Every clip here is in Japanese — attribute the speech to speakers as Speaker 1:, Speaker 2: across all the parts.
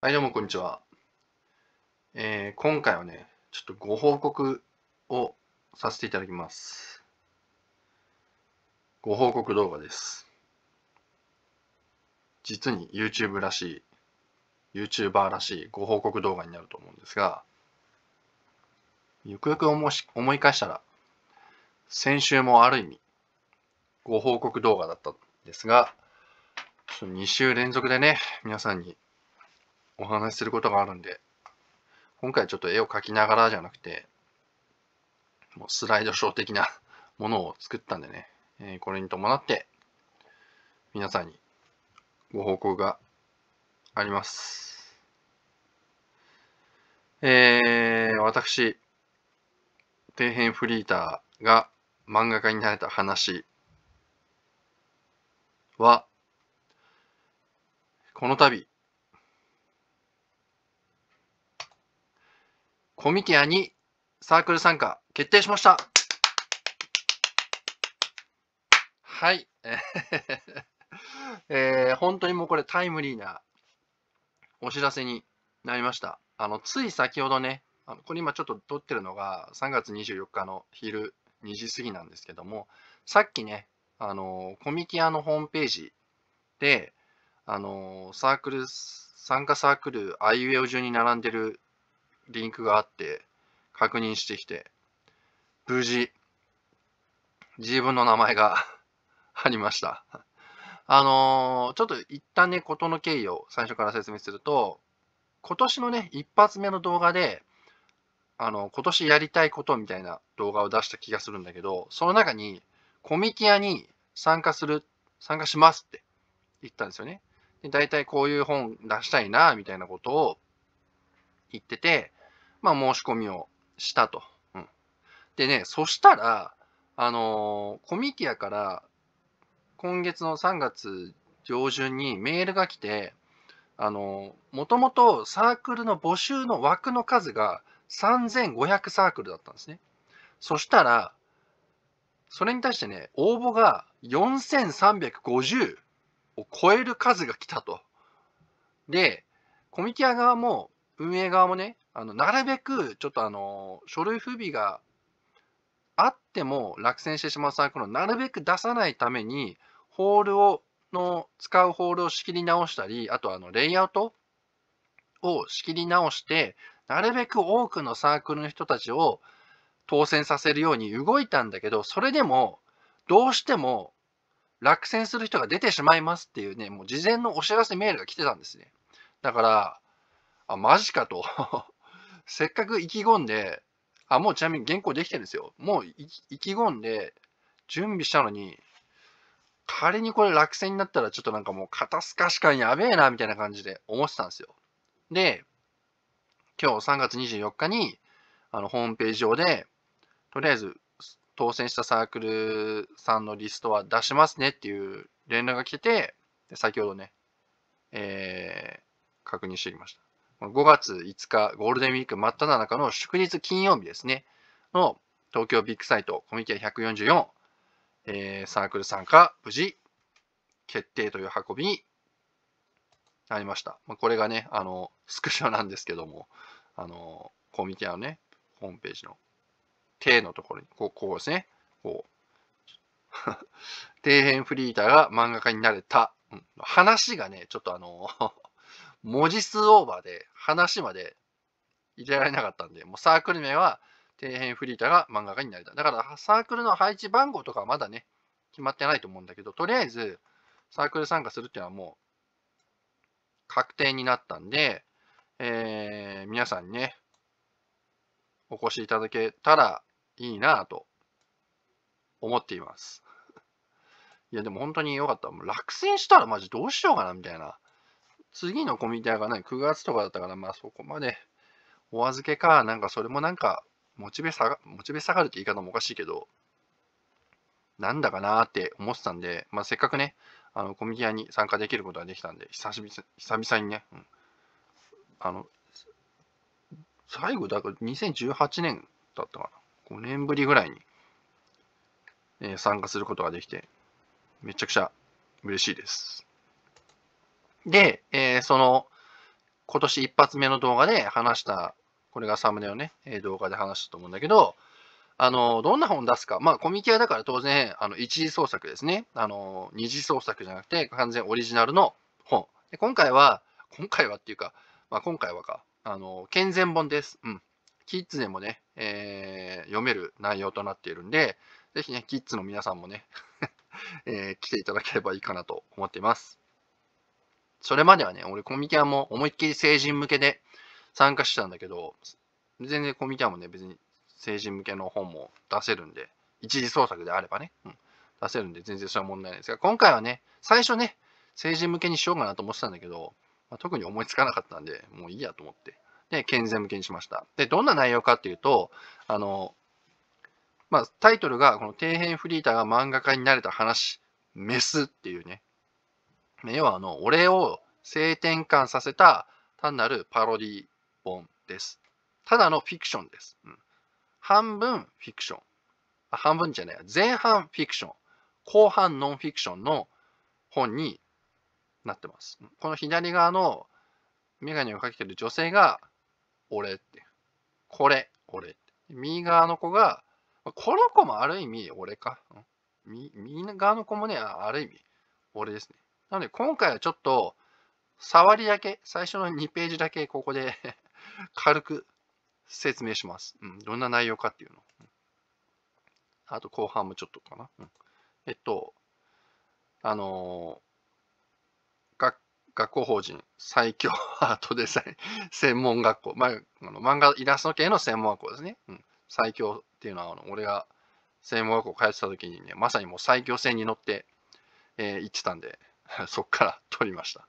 Speaker 1: はい、どうも、こんにちは。えー、今回はね、ちょっとご報告をさせていただきます。ご報告動画です。実に YouTube らしい、YouTuber らしいご報告動画になると思うんですが、ゆくゆく思し思い返したら、先週もある意味、ご報告動画だったんですが、2週連続でね、皆さんにお話しすることがあるんで、今回ちょっと絵を描きながらじゃなくて、もうスライドショー的な ものを作ったんでね、えー、これに伴って、皆さんにご報告があります。えー、私、底辺フリーターが漫画家になれた話は、この度、コミケアにサークル参加決定しました。はい。えー、本当にもうこれタイムリーなお知らせになりました。あの、つい先ほどね、あのこれ今ちょっと撮ってるのが3月24日の昼2時過ぎなんですけども、さっきね、あの、コミィアのホームページで、あの、サークル、参加サークル、アイウえオ順に並んでるリンクがあって、確認してきて、無事、自分の名前が ありましたあのー、ちょっと一旦ね、事の経緯を最初から説明すると、今年のね、一発目の動画で、あの、今年やりたいことみたいな動画を出した気がするんだけど、その中に、コミティアに参加する、参加しますって言ったんですよね。で大体こういう本出したいな、みたいなことを言ってて、まあ、申し込みをしたと。うん、でね、そしたら、あのー、コミティアから今月の3月上旬にメールが来て、あのー、もともとサークルの募集の枠の数が3500サークルだったんですね。そしたら、それに対してね、応募が4350を超える数が来たと。で、コミティア側も運営側もね、あのなるべくちょっとあの書類不備があっても落選してしまうサークルをなるべく出さないためにホールをの使うホールを仕切り直したりあとあのレイアウトを仕切り直してなるべく多くのサークルの人たちを当選させるように動いたんだけどそれでもどうしても落選する人が出てしまいますっていうねもう事前のお知らせメールが来てたんですねだからあマジかとせっかく意気込んで、あ、もうちなみに原稿できてるんですよ。もう意気込んで、準備したのに、仮にこれ落選になったらちょっとなんかもう肩透かし感やべえな、みたいな感じで思ってたんですよ。で、今日3月24日に、あの、ホームページ上で、とりあえず当選したサークルさんのリストは出しますねっていう連絡が来てて、先ほどね、えー、確認してきました。5月5日ゴールデンウィーク真っ只中の祝日金曜日ですね、の東京ビッグサイトコミケ144、えー、サークル参加無事決定という運びになりました。まあ、これがね、あの、スクショなんですけども、あの、コミケのね、ホームページの、手のところに、こう、こうですね、こう、底辺フリーターが漫画家になれた。話がね、ちょっとあの文字数オーバーで話まで入れられなかったんで、もうサークル名は底辺フリーターが漫画家になれた。だからサークルの配置番号とかはまだね、決まってないと思うんだけど、とりあえずサークル参加するっていうのはもう確定になったんで、えー、皆さんにね、お越しいただけたらいいなと思っています。いや、でも本当に良かった。もう落選したらマジどうしようかなみたいな。次のコミュニティアがね、9月とかだったから、まあそこまでお預けか、なんかそれもなんか、モチベ下が、モチベ下がるって言い方もおかしいけど、なんだかなーって思ってたんで、まあせっかくね、あのコミュニティに参加できることができたんで、久々久々にね、うん、あの、最後、だから2018年だったかな、5年ぶりぐらいに、えー、参加することができて、めちゃくちゃ嬉しいです。で、えー、その、今年一発目の動画で話した、これがサムネをね、動画で話したと思うんだけど、あの、どんな本出すか。まあ、コミケはだから当然、あの、一次創作ですね。あの、二次創作じゃなくて、完全オリジナルの本。で今回は、今回はっていうか、まあ、今回はか、あの、健全本です。うん。キッズでもね、えー、読める内容となっているんで、ぜひね、キッズの皆さんもね えー、来ていただければいいかなと思っています。それまではね、俺コミケはもう思いっきり成人向けで参加してたんだけど、全然コミケはもね、別に成人向けの本も出せるんで、一時創作であればね、うん、出せるんで全然それは問題ないですが、今回はね、最初ね、成人向けにしようかなと思ってたんだけど、まあ、特に思いつかなかったんで、もういいやと思って、で、健全向けにしました。で、どんな内容かっていうと、あの、まあ、タイトルが、この底辺フリーターが漫画家になれた話、メスっていうね、要はあの、俺を性転換させた単なるパロディ本です。ただのフィクションです。うん、半分フィクションあ。半分じゃない。前半フィクション。後半ノンフィクションの本になってます。この左側のメガネをかけてる女性が、俺って。これ、俺って。右側の子が、この子もある意味俺か。ん、右側の子もね、ある意味俺ですね。なので今回はちょっと触りだけ、最初の2ページだけここで 軽く説明します、うん。どんな内容かっていうの。あと後半もちょっとかな。うん、えっと、あのー、学学校法人最強 アートデザイン専門学校、まあ、あの漫画イラスト系の専門学校ですね。うん、最強っていうのはあの俺が専門学校通ってた時にね、まさにもう最強線に乗って、えー、行ってたんで、そっから取りました。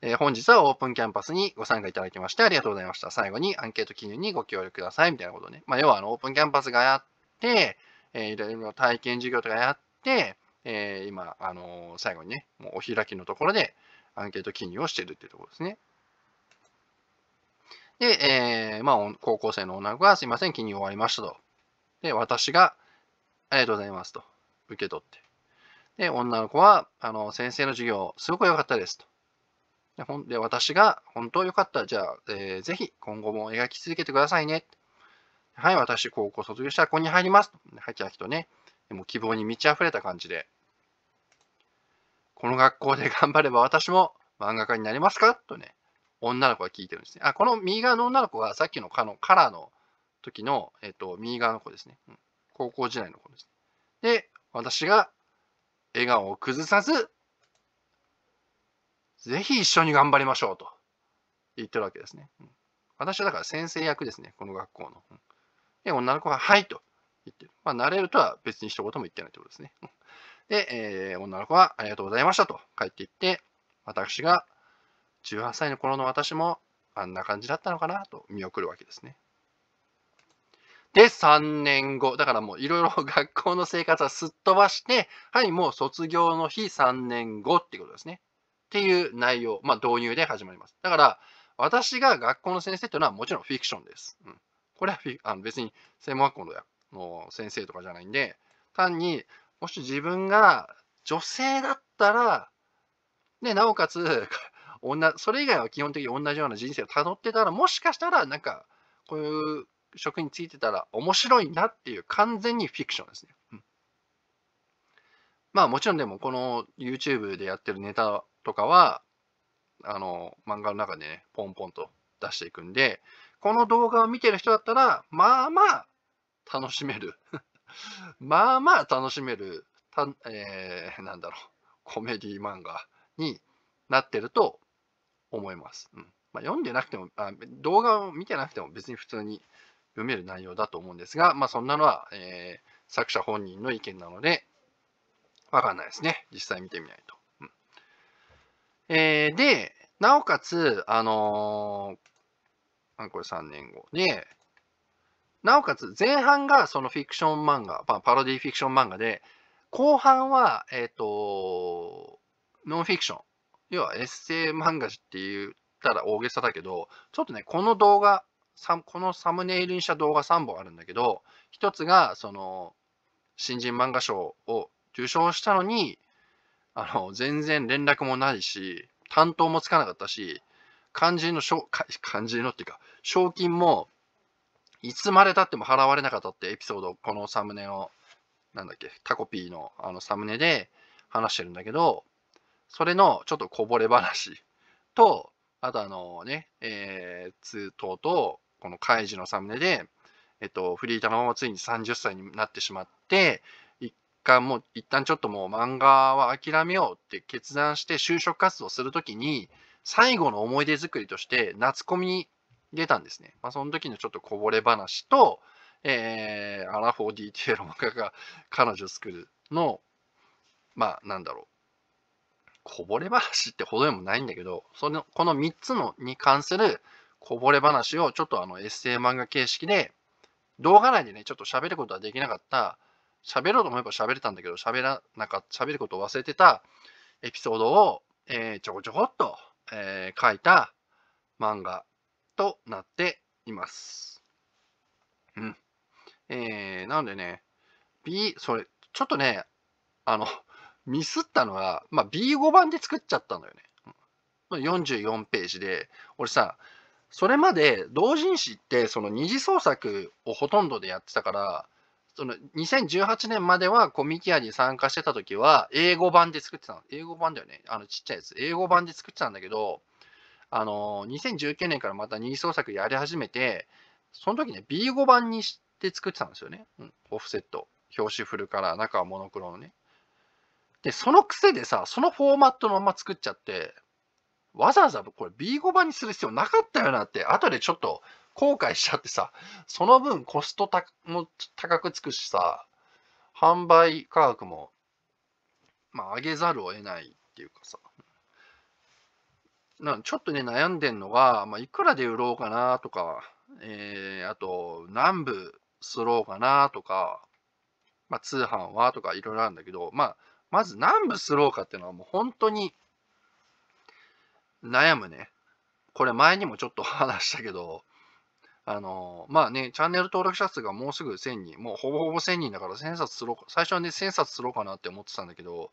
Speaker 1: えー、本日はオープンキャンパスにご参加いただきましてありがとうございました。最後にアンケート記入にご協力くださいみたいなことね。まあ、要はあのオープンキャンパスがやって、えー、いろいろ体験授業とかやって、えー、今、あのー、最後にね、もうお開きのところでアンケート記入をしてるっていうところですね。で、えー、まあ、高校生の女の子はすいません、記入終わりましたと。で、私がありがとうございますと受け取って。で、女の子は、あの、先生の授業、すごく良かったですと。で、ほんで私が、本当良かった。じゃあ、えー、ぜひ、今後も描き続けてくださいね。はい、私、高校卒業したらここに入ります。はきはきとね、もう希望に満ち溢れた感じで、この学校で 頑張れば私も漫画家になりますかとね、女の子が聞いてるんですね。あ、この右側の女の子はさっきのカのカラーの時の、えっと、右側の子ですね。高校時代の子です、で、私が笑顔を崩さず、ぜひ一緒に頑張りましょうと言ってるわけですね。私はだから先生役ですね、この学校の。で、女の子がはいと言ってる。まあ、慣れるとは別に一言も言ってないということですね。で、えー、女の子はありがとうございましたと帰っていって、私が18歳の頃の私もあんな感じだったのかなと見送るわけですね。で、3年後。だからもういろいろ 学校の生活はすっ飛ばして、はい、もう卒業の日3年後っていうことですね。っていう内容、まあ導入で始まります。だから、私が学校の先生というのはもちろんフィクションです。うん、これはあの別に専門学校の先生とかじゃないんで、単にもし自分が女性だったら、ね、なおかつ、女それ以外は基本的に同じような人生をたどってたら、もしかしたらなんかこういう職についてたら面白いなっていう完全にフィクションですね。うん、まあもちろんでもこの YouTube でやってるネタとかはあの漫画の中でねポンポンと出していくんでこの動画を見てる人だったらまあまあ楽しめる まあまあ楽しめるた、えー、なんだろうコメディ漫画になってると思います。うんまあ、読んでなくてもあ、動画を見てなくても別に普通に読める内容だと思うんですが、まあ、そんなのは、えー、作者本人の意見なので、わかんないですね。実際見てみないと。うん、えー、で、なおかつ、あのー、これ3年後。で、なおかつ前半がそのフィクション漫画、まあ、パロディフィクション漫画で、後半は、えっ、ー、と、ノンフィクション。要はエッセイ漫画って言ったら大げさだけど、ちょっとね、この動画、このサムネイルにした動画3本あるんだけど、1つが、その、新人漫画賞を受賞したのに、あの、全然連絡もないし、担当もつかなかったし、肝心の、肝心のっていうか、賞金も、いつまでたっても払われなかったってエピソード、このサムネを、なんだっけ、タコピーのあのサムネで話してるんだけど、それのちょっとこぼれ話と、あとあのね、えー、通等と、このカイジのサムネで、えっと、フリータのままついに30歳になってしまって、一旦もう、一旦ちょっともう漫画は諦めようって決断して就職活動するときに、最後の思い出作りとして夏コミに出たんですね。まあ、その時のちょっとこぼれ話と、えー、アラフォー d t l の漫画が彼女作るの、まあなんだろう。こぼれ話ってほどでもないんだけど、その、この3つのに関するこぼれ話をちょっとあのエッセイ漫画形式で動画内でねちょっと喋ることはできなかった喋ろうと思えば喋れたんだけど喋らなかった喋ることを忘れてたエピソードを、えー、ちょこちょこっと、えー、書いた漫画となっています。うん。えー、なのでね、B、それ、ちょっとね、あの、ミスったのは、まあ、B5 版で作っちゃったんだよね。44ページで、俺さ、それまで同人誌ってその二次創作をほとんどでやってたからその2018年まではコミキアに参加してた時は英語版で作ってたの英語版だよねあのちっちゃいやつ英語版で作ってたんだけどあの2019年からまた二次創作やり始めてその時ね B5 版にして作ってたんですよね、うん、オフセット表紙フルから中はモノクロのねでその癖でさそのフォーマットのまま作っちゃってわざわざこれ B5 番にする必要なかったよなって、後でちょっと後悔しちゃってさ、その分コストも高くつくしさ、販売価格も、まあ、上げざるを得ないっていうかさ、なちょっとね、悩んでんのが、まあ、いくらで売ろうかなとか、えー、あと、何部すろうかなとか、まあ、通販はとかいろいろあるんだけど、まあ、まず何部すろうかっていうのはもう本当に悩むね。これ前にもちょっと話したけど、あのまあね、チャンネル登録者数がもうすぐ1000人、もうほぼほぼ1000人だから1000冊すろ最初はね、1000冊すろうかなって思ってたんだけど、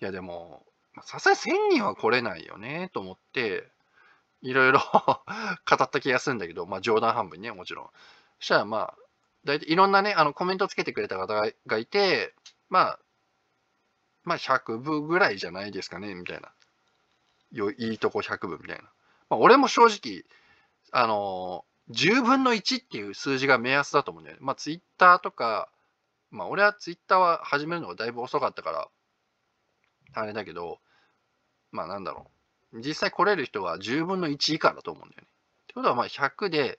Speaker 1: いやでも、さすがに1000人は来れないよね、と思って、いろいろ 語った気がするんだけど、まあ冗談半分ね、もちろん。そしたらまあ、大体いろんなね、あのコメントつけてくれた方がいて、まあ、まあ100部ぐらいじゃないですかね、みたいな。よいいとこ100分みたいな。まあ、俺も正直、あのー、10分の1っていう数字が目安だと思うんだよね。まあ、ツイッターとか、まあ、俺はツイッターは始めるのがだいぶ遅かったから、あれだけど、まあ、なんだろう。実際来れる人は10分の1以下だと思うんだよね。ってことは、まあ、100で、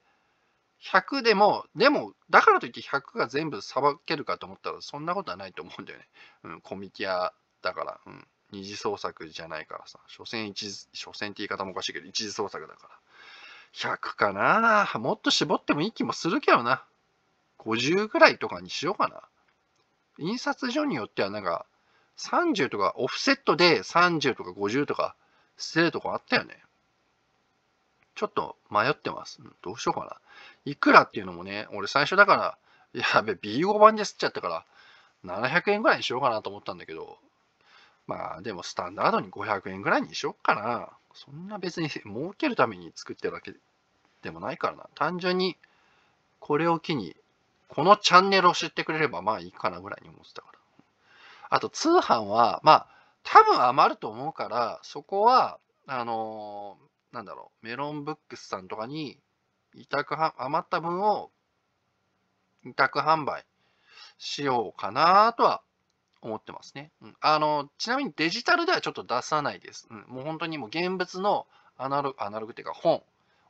Speaker 1: 100でも、でも、だからといって100が全部さばけるかと思ったら、そんなことはないと思うんだよね。うん、コミティアだから。うん。二次創作じゃないからさ、所詮一次、所詮って言い方もおかしいけど、一次創作だから。100かなもっと絞ってもいい気もするけどな。50ぐらいとかにしようかな。印刷所によってはなんか、30とか、オフセットで30とか50とか捨てるとこあったよね。ちょっと迷ってます。どうしようかな。いくらっていうのもね、俺最初だから、やべ、B5 版で吸っちゃったから、700円ぐらいにしようかなと思ったんだけど、まあでもスタンダードに500円ぐらいにしよっかな。そんな別に儲けるために作ってるわけでもないからな。単純にこれを機に、このチャンネルを知ってくれればまあいいかなぐらいに思ってたから。あと通販は、まあ多分余ると思うから、そこは、あのー、なんだろう、メロンブックスさんとかに委託は、余った分を委託販売しようかなとは思ってますね。うん、あのちなみにデジタルではちょっと出さないです。うん、もう本当にもう現物のアナログ、アナログっていうか本、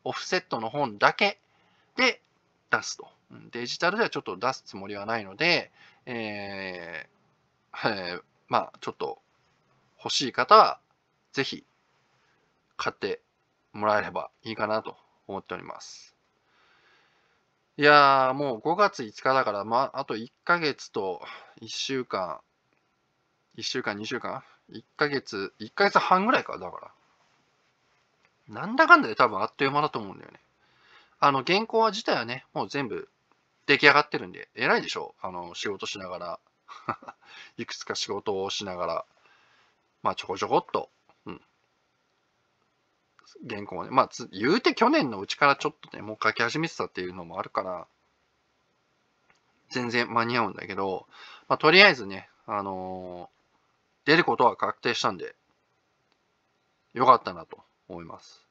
Speaker 1: オフセットの本だけで出すと。うん、デジタルではちょっと出すつもりはないので、えーえー、まあちょっと欲しい方はぜひ買ってもらえればいいかなと思っております。いやー、もう5月5日だから、まあ、あと1ヶ月と1週間1週間、2週間 ?1 ヶ月、1ヶ月半ぐらいか、だから。なんだかんだで多分あっという間だと思うんだよね。あの、原稿は自体はね、もう全部出来上がってるんで、偉いでしょあの、仕事しながら。いくつか仕事をしながら、まあ、ちょこちょこっと、うん。原稿をね、まあつ、言うて去年のうちからちょっとね、もう書き始めてたっていうのもあるから、全然間に合うんだけど、まあ、とりあえずね、あの出ることは確定したんで、よかったなと思います。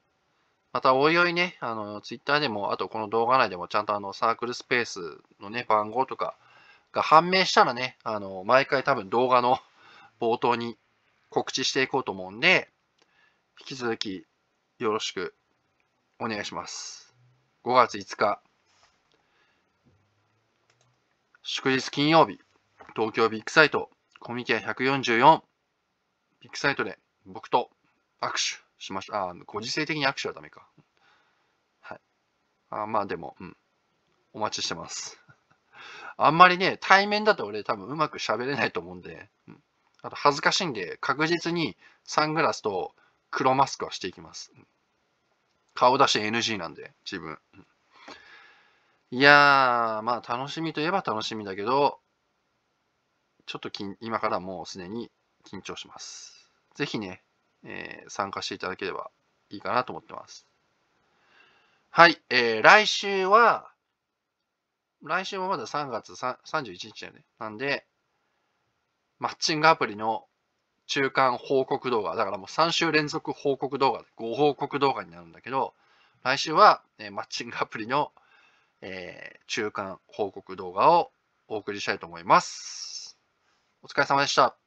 Speaker 1: また、おいおいね、あの、ツイッターでも、あとこの動画内でも、ちゃんとあの、サークルスペースのね、番号とかが判明したらね、あの、毎回多分動画の 冒頭に告知していこうと思うんで、引き続きよろしくお願いします。5月5日、祝日金曜日、東京ビッグサイト、コミケ144、ビッグサイトで僕と握手しました。あ、ご時世的に握手はダメか。はい。あまあでも、うん。お待ちしてます。あんまりね、対面だと俺多分うまく喋れないと思うんで、うん、あと恥ずかしいんで、確実にサングラスと黒マスクはしていきます。うん、顔出し NG なんで、自分。うん、いやー、まあ楽しみといえば楽しみだけど、ちょっと今からもうすでに緊張します。ぜひね、えー、参加していただければいいかなと思ってます。はい、えー、来週は、来週もまだ3月31日だよね。なんで、マッチングアプリの中間報告動画、だからもう3週連続報告動画、ご報告動画になるんだけど、来週は、えー、マッチングアプリの、えー、中間報告動画をお送りしたいと思います。お疲れ様でした。